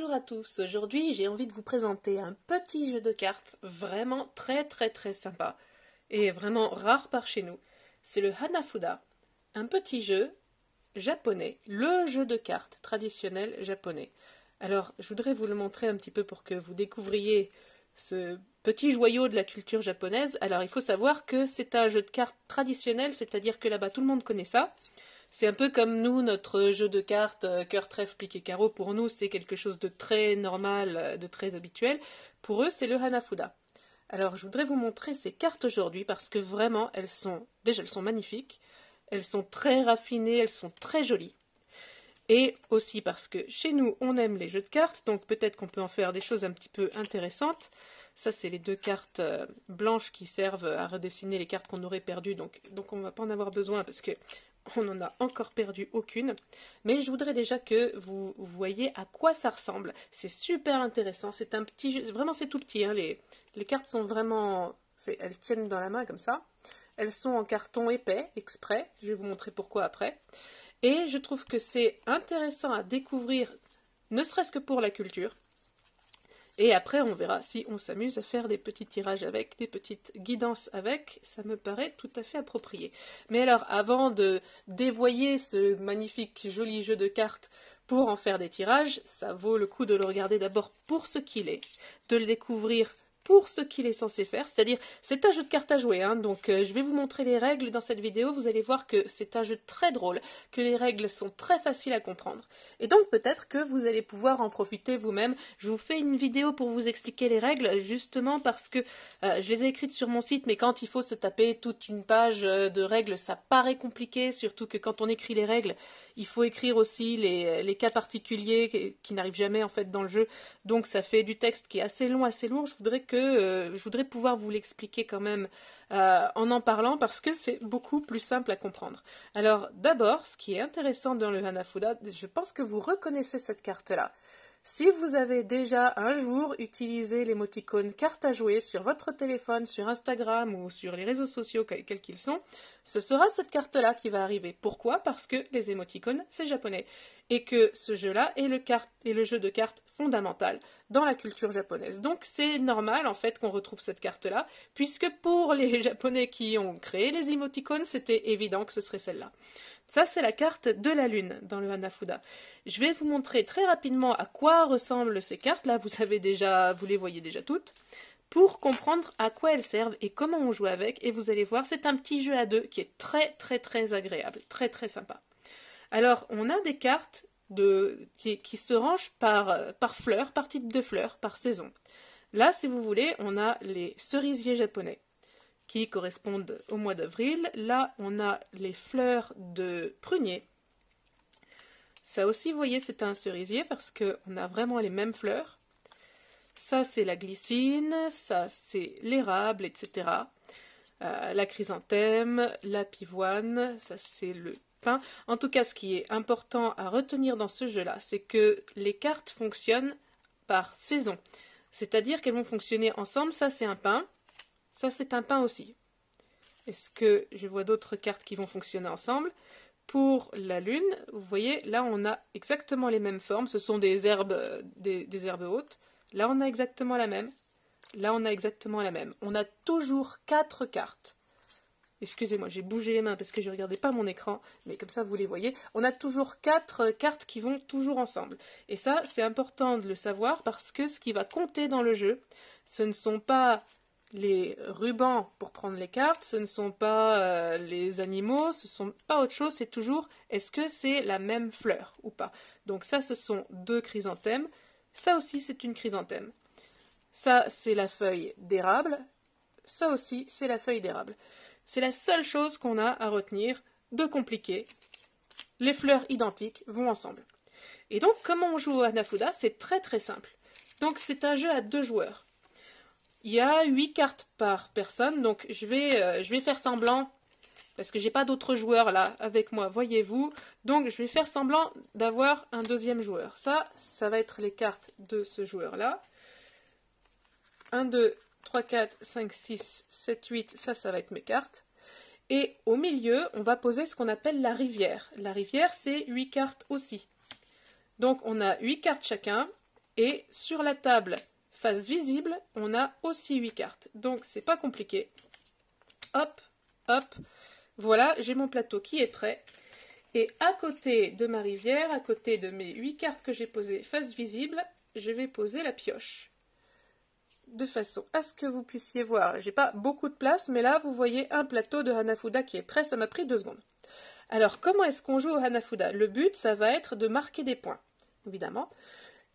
Bonjour à tous, aujourd'hui j'ai envie de vous présenter un petit jeu de cartes vraiment très très très sympa et vraiment rare par chez nous. C'est le Hanafuda, un petit jeu japonais, le jeu de cartes traditionnel japonais. Alors je voudrais vous le montrer un petit peu pour que vous découvriez ce petit joyau de la culture japonaise. Alors il faut savoir que c'est un jeu de cartes traditionnel, c'est-à-dire que là-bas tout le monde connaît ça. C'est un peu comme nous, notre jeu de cartes euh, cœur, trèfle, pique carreau. Pour nous, c'est quelque chose de très normal, euh, de très habituel. Pour eux, c'est le Hanafuda. Alors, je voudrais vous montrer ces cartes aujourd'hui parce que vraiment, elles sont, déjà, elles sont magnifiques. Elles sont très raffinées, elles sont très jolies. Et aussi parce que chez nous, on aime les jeux de cartes, donc peut-être qu'on peut en faire des choses un petit peu intéressantes. Ça, c'est les deux cartes euh, blanches qui servent à redessiner les cartes qu'on aurait perdues, donc, donc on ne va pas en avoir besoin parce que on n'en a encore perdu aucune, mais je voudrais déjà que vous voyez à quoi ça ressemble. C'est super intéressant, c'est un petit vraiment c'est tout petit, hein. les, les, cartes sont vraiment, elles tiennent dans la main comme ça. Elles sont en carton épais, exprès, je vais vous montrer pourquoi après. Et je trouve que c'est intéressant à découvrir, ne serait-ce que pour la culture, et après, on verra si on s'amuse à faire des petits tirages avec, des petites guidances avec. Ça me paraît tout à fait approprié. Mais alors, avant de dévoyer ce magnifique joli jeu de cartes pour en faire des tirages, ça vaut le coup de le regarder d'abord pour ce qu'il est, de le découvrir pour ce qu'il est censé faire, c'est-à-dire c'est un jeu de cartes à jouer, hein, donc euh, je vais vous montrer les règles dans cette vidéo, vous allez voir que c'est un jeu très drôle, que les règles sont très faciles à comprendre, et donc peut-être que vous allez pouvoir en profiter vous-même. Je vous fais une vidéo pour vous expliquer les règles, justement parce que euh, je les ai écrites sur mon site, mais quand il faut se taper toute une page euh, de règles, ça paraît compliqué, surtout que quand on écrit les règles, il faut écrire aussi les, cas particuliers qui, n'arrivent jamais en fait dans le jeu. Donc ça fait du texte qui est assez long, assez lourd. Je voudrais que euh, je voudrais pouvoir vous l'expliquer quand même euh, en en parlant parce que c'est beaucoup plus simple à comprendre. Alors d'abord, ce qui est intéressant dans le Hanafuda, je pense que vous reconnaissez cette carte là. Si vous avez déjà un jour utilisé l'émoticône carte à jouer sur votre téléphone, sur Instagram ou sur les réseaux sociaux quels qu'ils sont, ce sera cette carte-là qui va arriver. Pourquoi Parce que les émoticônes, c'est japonais. Et que ce jeu-là est, le, jeu de cartes fondamental dans la culture japonaise. Donc c'est normal en fait qu'on retrouve cette carte-là, puisque pour les Japonais qui ont créé les émoticônes, c'était évident que ce serait celle-là. Ça, c'est la carte de la Lune dans le Hanafuda. Je vais vous montrer très rapidement à quoi ressemblent ces cartes. Là, vous, avez déjà, vous les voyez déjà toutes. Pour comprendre à quoi elles servent et comment on joue avec. Et vous allez voir, c'est un petit jeu à deux qui est très, très, très agréable. Très, très sympa. Alors, on a des cartes qui, se rangent par, par par type de fleurs, par saison. Là, si vous voulez, on a les cerisiers japonais qui correspondent au mois d'avril. Là, on a les fleurs de prunier. Ça aussi, vous voyez, c'est un cerisier parce qu'on a vraiment les mêmes fleurs. Ça, c'est la glycine, ça, c'est l'érable, etc. Euh, la chrysanthème, la pivoine, ça, c'est le pain. En tout cas, ce qui est important à retenir dans ce jeu-là, c'est que les cartes fonctionnent par saison. C'est-à-dire qu'elles vont fonctionner ensemble. Ça, c'est un pain. Ça, c'est un pain aussi. Est-ce que je vois d'autres cartes qui vont fonctionner ensemble Pour la lune, vous voyez, là, on a exactement les mêmes formes. Ce sont des herbes, euh, des, herbes hautes. Là, on a exactement la même. Là, on a exactement la même. On a toujours quatre cartes. Excusez-moi, j'ai bougé les mains parce que je ne regardais pas mon écran, mais comme ça vous les voyez. On a toujours quatre euh, cartes qui vont toujours ensemble. Et ça, c'est important de le savoir parce que ce qui va compter dans le jeu, ce ne sont pas les rubans pour prendre les cartes, ce ne sont pas euh, les animaux, ce ne sont pas autre chose, c'est toujours est-ce que c'est la même fleur ou pas. Donc ça, ce sont deux chrysanthèmes. Ça aussi, c'est une chrysanthème. Ça, c'est la feuille d'érable. Ça aussi, c'est la feuille d'érable. C'est la seule chose qu'on a à retenir de compliqué. Les fleurs identiques vont ensemble. Et donc, comment on joue à Nafuda C'est très très simple. Donc, c'est un jeu à deux joueurs. Il y a 8 cartes par personne, donc je vais, euh, je vais faire semblant, parce que j'ai pas d'autres joueurs là avec moi, voyez-vous. Donc je vais faire semblant d'avoir un deuxième joueur. Ça, ça va être les cartes de ce joueur-là. 1, 2, 3, 4, 5, 6, 7, 8, ça, ça va être mes cartes. Et au milieu, on va poser ce qu'on appelle la rivière. La rivière, c'est 8 cartes aussi. Donc on a 8 cartes chacun, et sur la table face visible, on a aussi 8 cartes. Donc c'est pas compliqué. Hop, hop. Voilà, j'ai mon plateau qui est prêt. Et à côté de ma rivière, à côté de mes 8 cartes que j'ai posées face visible, je vais poser la pioche. De façon à ce que vous puissiez voir, j'ai pas beaucoup de place, mais là vous voyez un plateau de Hanafuda qui est prêt, ça m'a pris deux secondes. Alors comment est-ce qu'on joue au Hanafuda Le but, ça va être de marquer des points, évidemment.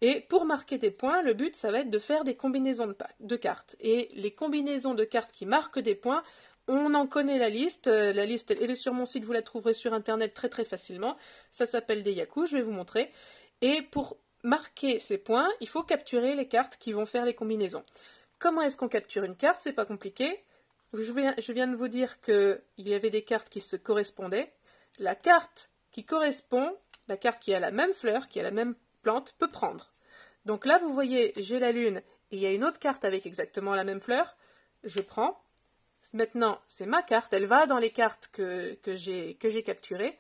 Et pour marquer des points, le but, ça va être de faire des combinaisons de, cartes. Et les combinaisons de cartes qui marquent des points, on en connaît la liste. Euh, la liste, elle est sur mon site, vous la trouverez sur Internet très très facilement. Ça s'appelle des Yaku, je vais vous montrer. Et pour marquer ces points, il faut capturer les cartes qui vont faire les combinaisons. Comment est-ce qu'on capture une carte C'est pas compliqué. Je je viens, de vous dire qu'il y avait des cartes qui se correspondaient. La carte qui correspond, la carte qui a la même fleur, qui a la même plante, peut prendre. Donc là, vous voyez, j'ai la lune et il y a une autre carte avec exactement la même fleur. Je prends. Maintenant, c'est ma carte. Elle va dans les cartes que, que j'ai capturées.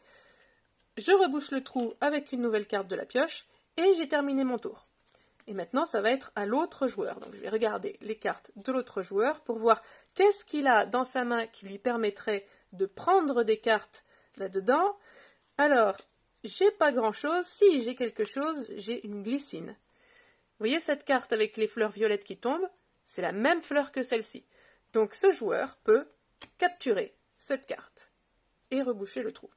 Je rebouche le trou avec une nouvelle carte de la pioche et j'ai terminé mon tour. Et maintenant, ça va être à l'autre joueur. Donc, je vais regarder les cartes de l'autre joueur pour voir qu'est-ce qu'il a dans sa main qui lui permettrait de prendre des cartes là-dedans. Alors, j'ai pas grand-chose. Si j'ai quelque chose, j'ai une glycine voyez cette carte avec les fleurs violettes qui tombent C'est la même fleur que celle-ci. Donc ce joueur peut capturer cette carte et reboucher le trou.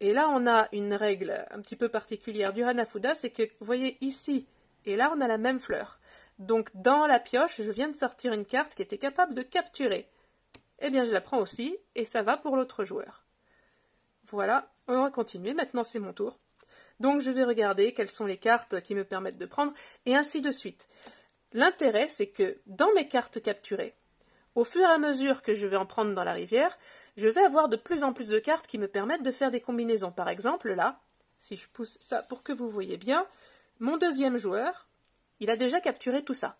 Et là, on a une règle un petit peu particulière du Hanafuda, c'est que, vous voyez ici et là, on a la même fleur. Donc dans la pioche, je viens de sortir une carte qui était capable de capturer. Eh bien, je la prends aussi, et ça va pour l'autre joueur. Voilà, on va continuer. Maintenant, c'est mon tour. Donc je vais regarder quelles sont les cartes qui me permettent de prendre, et ainsi de suite. L'intérêt, c'est que dans mes cartes capturées, au fur et à mesure que je vais en prendre dans la rivière, je vais avoir de plus en plus de cartes qui me permettent de faire des combinaisons. Par exemple, là, si je pousse ça pour que vous voyez bien, mon deuxième joueur, il a déjà capturé tout ça.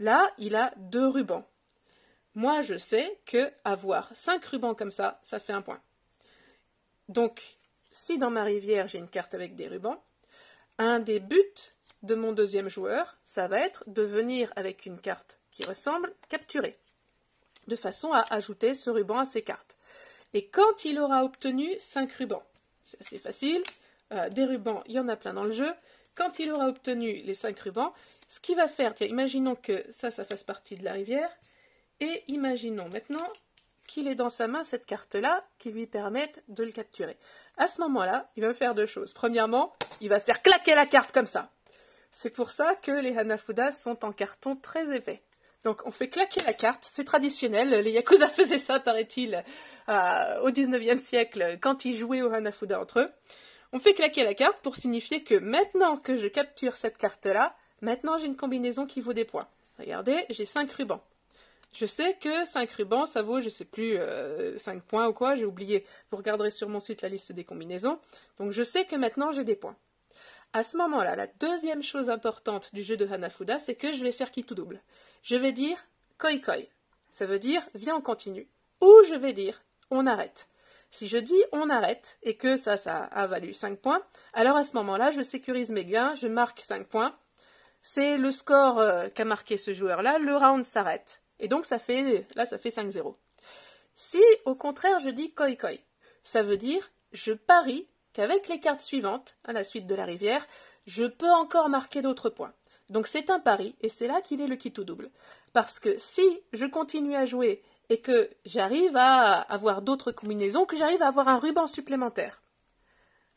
Là, il a deux rubans. Moi, je sais que avoir cinq rubans comme ça, ça fait un point. Donc, si dans ma rivière j'ai une carte avec des rubans, un des buts de mon deuxième joueur, ça va être de venir avec une carte qui ressemble capturer, de façon à ajouter ce ruban à ses cartes. Et quand il aura obtenu cinq rubans, c'est assez facile, euh, des rubans, il y en a plein dans le jeu, quand il aura obtenu les cinq rubans, ce qu'il va faire, tiens, imaginons que ça, ça fasse partie de la rivière, et imaginons maintenant qu'il ait dans sa main cette carte-là qui lui permette de le capturer. À ce moment-là, il va faire deux choses. Premièrement, il va faire claquer la carte comme ça. C'est pour ça que les Hanafuda sont en carton très épais. Donc on fait claquer la carte, c'est traditionnel, les Yakuza faisaient ça, paraît-il, euh, au 19e siècle, quand ils jouaient aux Hanafuda entre eux. On fait claquer la carte pour signifier que maintenant que je capture cette carte-là, maintenant j'ai une combinaison qui vaut des points. Regardez, j'ai 5 rubans. Je sais que 5 rubans, ça vaut, je sais plus, 5 euh, points ou quoi, j'ai oublié. Vous regarderez sur mon site la liste des combinaisons. Donc je sais que maintenant j'ai des points. À ce moment-là, la deuxième chose importante du jeu de Hanafuda, c'est que je vais faire qui tout double. Je vais dire koi koi. Ça veut dire viens on continue. Ou je vais dire on arrête. Si je dis on arrête et que ça, ça a valu 5 points, alors à ce moment-là, je sécurise mes gains, je marque 5 points. C'est le score euh, qu'a marqué ce joueur-là, le round s'arrête. Et donc ça fait là ça fait 5-0. Si au contraire je dis koi koi, ça veut dire je parie qu'avec les cartes suivantes, à la suite de la rivière, je peux encore marquer d'autres points. Donc c'est un pari, et c'est là qu'il est le qui double. Parce que si je continue à jouer et que j'arrive à avoir d'autres combinaisons, que j'arrive à avoir un ruban supplémentaire,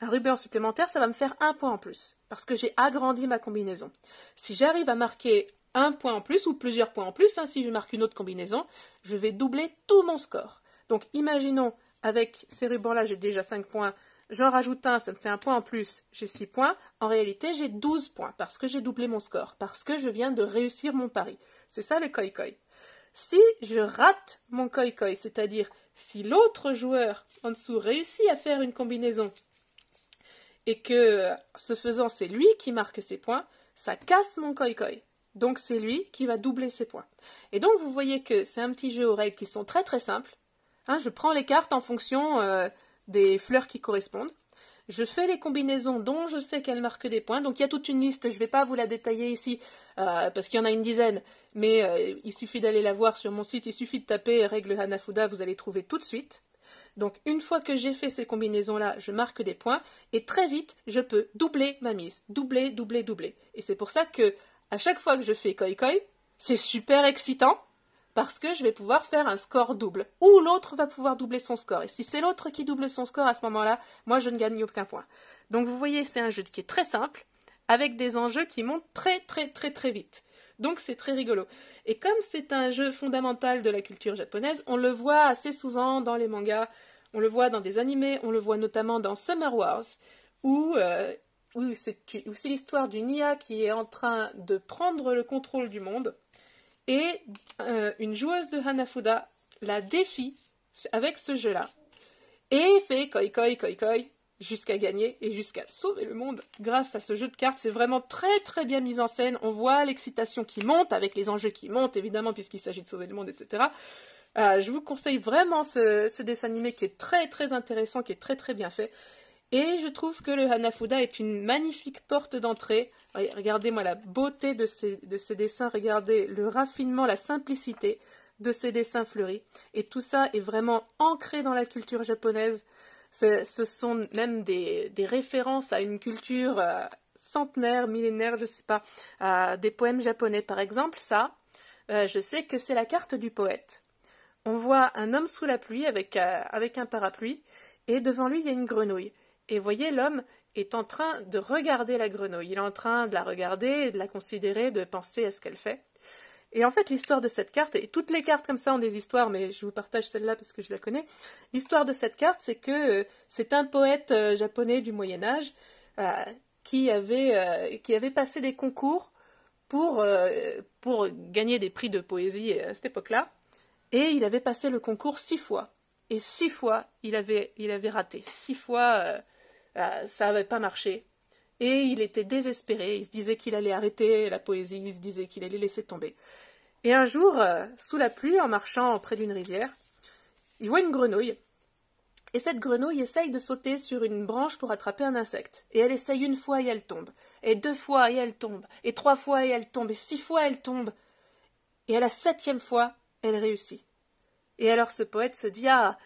un ruban supplémentaire, ça va me faire un point en plus, parce que j'ai agrandi ma combinaison. Si j'arrive à marquer un point en plus ou plusieurs points en plus. ainsi hein, si je marque une autre combinaison, je vais doubler tout mon score. Donc imaginons, avec ces rubans-là, j'ai déjà 5 points. J'en rajoute un, ça me fait un point en plus, j'ai 6 points. En réalité, j'ai 12 points parce que j'ai doublé mon score, parce que je viens de réussir mon pari. C'est ça le koi-koi. Si je rate mon koi-koi, c'est-à-dire si l'autre joueur en dessous réussit à faire une combinaison et que, ce faisant, c'est lui qui marque ses points, ça casse mon koi-koi. Donc c'est lui qui va doubler ses points. Et donc vous voyez que c'est un petit jeu aux règles qui sont très très simples. Hein, je prends les cartes en fonction euh, des fleurs qui correspondent. Je fais les combinaisons dont je sais qu'elles marquent des points. Donc il y a toute une liste, je ne vais pas vous la détailler ici euh, parce qu'il y en a une dizaine, mais euh, il suffit d'aller la voir sur mon site, il suffit de taper règle Hanafuda, vous allez trouver tout de suite. Donc une fois que j'ai fait ces combinaisons-là, je marque des points et très vite, je peux doubler ma mise, doubler, doubler, doubler. Et c'est pour ça que à chaque fois que je fais koi koi, c'est super excitant parce que je vais pouvoir faire un score double ou l'autre va pouvoir doubler son score. Et si c'est l'autre qui double son score à ce moment-là, moi je ne gagne aucun point. Donc vous voyez, c'est un jeu qui est très simple avec des enjeux qui montent très très très très vite. Donc c'est très rigolo. Et comme c'est un jeu fondamental de la culture japonaise, on le voit assez souvent dans les mangas, on le voit dans des animés, on le voit notamment dans Summer Wars, où euh, c'est aussi l'histoire d'une IA qui est en train de prendre le contrôle du monde. Et euh, une joueuse de Hanafuda la défie avec ce jeu-là. Et fait koi koi koi koi jusqu'à gagner et jusqu'à sauver le monde grâce à ce jeu de cartes. C'est vraiment très très bien mis en scène. On voit l'excitation qui monte avec les enjeux qui montent évidemment puisqu'il s'agit de sauver le monde, etc. Euh, je vous conseille vraiment ce, dessin animé qui est très très intéressant, qui est très très bien fait. Et je trouve que le Hanafuda est une magnifique porte d'entrée. Regardez-moi la beauté de ces, dessins, regardez le raffinement, la simplicité de ces dessins fleuris. Et tout ça est vraiment ancré dans la culture japonaise. Ce sont même des, références à une culture euh, centenaire, millénaire, je ne sais pas, à des poèmes japonais par exemple. Ça, euh, je sais que c'est la carte du poète. On voit un homme sous la pluie avec euh, un parapluie et devant lui il y a une grenouille. Et voyez, l'homme est en train de regarder la grenouille. Il est en train de la regarder, de la considérer, de penser à ce qu'elle fait. Et en fait, l'histoire de cette carte, et toutes les cartes comme ça ont des histoires, mais je vous partage celle-là parce que je la connais. L'histoire de cette carte, c'est que euh, c'est un poète euh, japonais du Moyen Âge euh, qui, avait, qui avait passé des concours pour, pour gagner des prix de poésie à cette époque-là. Et il avait passé le concours six fois. Et six fois, il avait, il avait raté. Six fois euh, ça n'avait pas marché. Et il était désespéré, il se disait qu'il allait arrêter la poésie, il se disait qu'il allait laisser tomber. Et un jour, euh, sous la pluie, en marchant près d'une rivière, il voit une grenouille. Et cette grenouille essaye de sauter sur une branche pour attraper un insecte. Et elle essaye une fois et elle tombe. Et deux fois et elle tombe. Et trois fois et elle tombe. Et six fois elle tombe. Et à la septième fois, elle réussit. Et alors ce poète se dit Ah,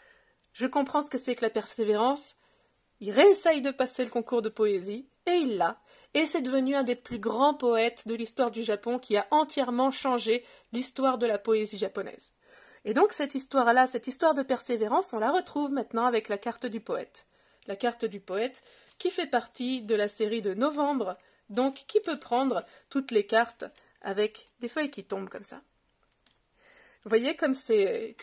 je comprends ce que c'est que la persévérance. Il réessaye de passer le concours de poésie, et il l'a, et c'est devenu un des plus grands poètes de l'histoire du Japon qui a entièrement changé l'histoire de la poésie japonaise. Et donc cette histoire-là, cette histoire de persévérance, on la retrouve maintenant avec la carte du poète. La carte du poète qui fait partie de la série de novembre, donc qui peut prendre toutes les cartes avec des feuilles qui tombent comme ça. Vous voyez comme c'est,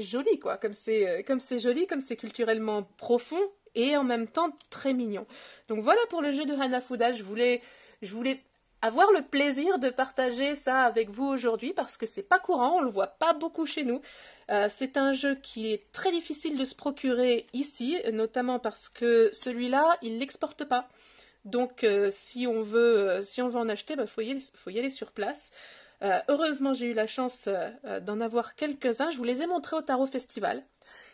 joli quoi, comme c'est joli, comme c'est culturellement profond et en même temps très mignon. Donc voilà pour le jeu de Hanafuda, je voulais, je voulais avoir le plaisir de partager ça avec vous aujourd'hui parce que c'est pas courant, on le voit pas beaucoup chez nous. Euh, c'est un jeu qui est très difficile de se procurer ici, notamment parce que celui-là, il l'exporte pas. Donc euh, si, on veut, euh, si on veut en acheter, il bah, faut, y aller sur place. heureusement, j'ai eu la chance d'en avoir quelques-uns. Je vous les ai montrés au Tarot Festival.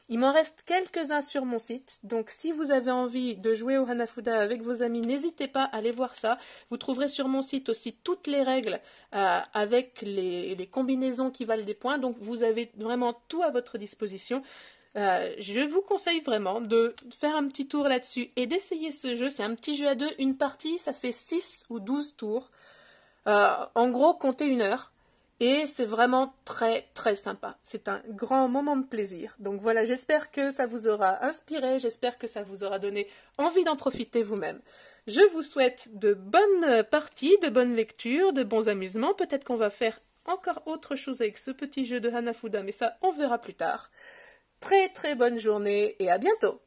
Il m'en reste quelques-uns sur mon site, donc si vous avez envie de jouer au Hanafuda avec vos amis, n'hésitez pas à aller voir ça. Vous trouverez sur mon site aussi toutes les règles euh, avec les, combinaisons qui valent des points, donc vous avez vraiment tout à votre disposition. Euh, je vous conseille vraiment de faire un petit tour là-dessus et d'essayer ce jeu. C'est un petit jeu à deux, une partie, ça fait 6 ou 12 tours. Euh, en gros, comptez une heure. Et c'est vraiment très très sympa. C'est un grand moment de plaisir. Donc voilà, j'espère que ça vous aura inspiré, j'espère que ça vous aura donné envie d'en profiter vous-même. Je vous souhaite de bonnes parties, de bonnes lectures, de bons amusements. Peut-être qu'on va faire encore autre chose avec ce petit jeu de Hanafuda, mais ça on verra plus tard. Très très bonne journée et à bientôt